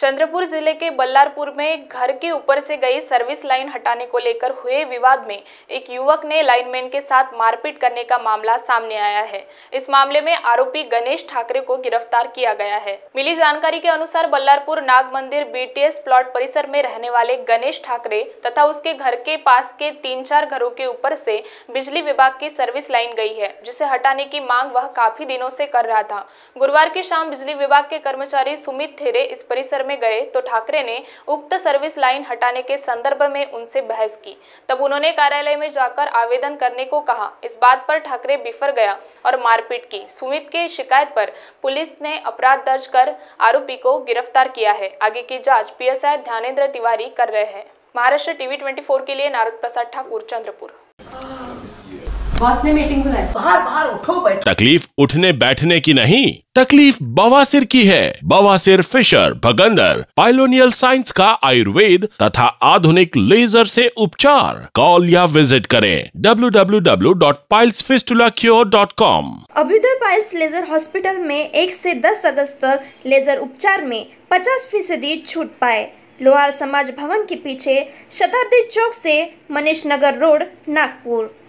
चंद्रपुर जिले के बल्लारपुर में घर के ऊपर से गई सर्विस लाइन हटाने को लेकर हुए विवाद में एक युवक ने लाइनमैन के साथ मारपीट करने का मामला सामने आया है इस मामले में आरोपी गणेश ठाकरे को गिरफ्तार किया गया है मिली जानकारी के अनुसार बल्लारपुर नाग मंदिर बी प्लॉट परिसर में रहने वाले गणेश ठाकरे तथा उसके घर के पास के तीन चार घरों के ऊपर से बिजली विभाग की सर्विस लाइन गई है जिसे हटाने की मांग वह काफी दिनों से कर रहा था गुरुवार की शाम बिजली विभाग के कर्मचारी सुमित थेरे इस परिसर में गए तो ठाकरे ने उक्त सर्विस लाइन हटाने के संदर्भ में उनसे बहस की तब उन्होंने कार्यालय में जाकर आवेदन करने को कहा इस बात पर ठाकरे बिफर गया और मारपीट की सुमित के शिकायत पर पुलिस ने अपराध दर्ज कर आरोपी को गिरफ्तार किया है आगे की जाँच पी एस तिवारी कर रहे हैं महाराष्ट्र टीवी ट्वेंटी के लिए नारद प्रसाद ठाकुर चंद्रपुर बॉस ने मीटिंग बुलाई बाहर बाहर उठो बैठो तकलीफ उठने बैठने की नहीं तकलीफ बवासीर की है बवासीर फिशर भगंदर पाइलोनियल साइंस का आयुर्वेद तथा आधुनिक लेजर से उपचार कॉल या विजिट करें www.pilesfistulacure.com अभ्युदय तो पाइल्स लेजर हॉस्पिटल में एक से दस अगस्त तक लेजर उपचार में पचास फीसदी छूट पाए लोहार समाज भवन के पीछे शताब्दी चौक से मनीष नगर रोड नागपुर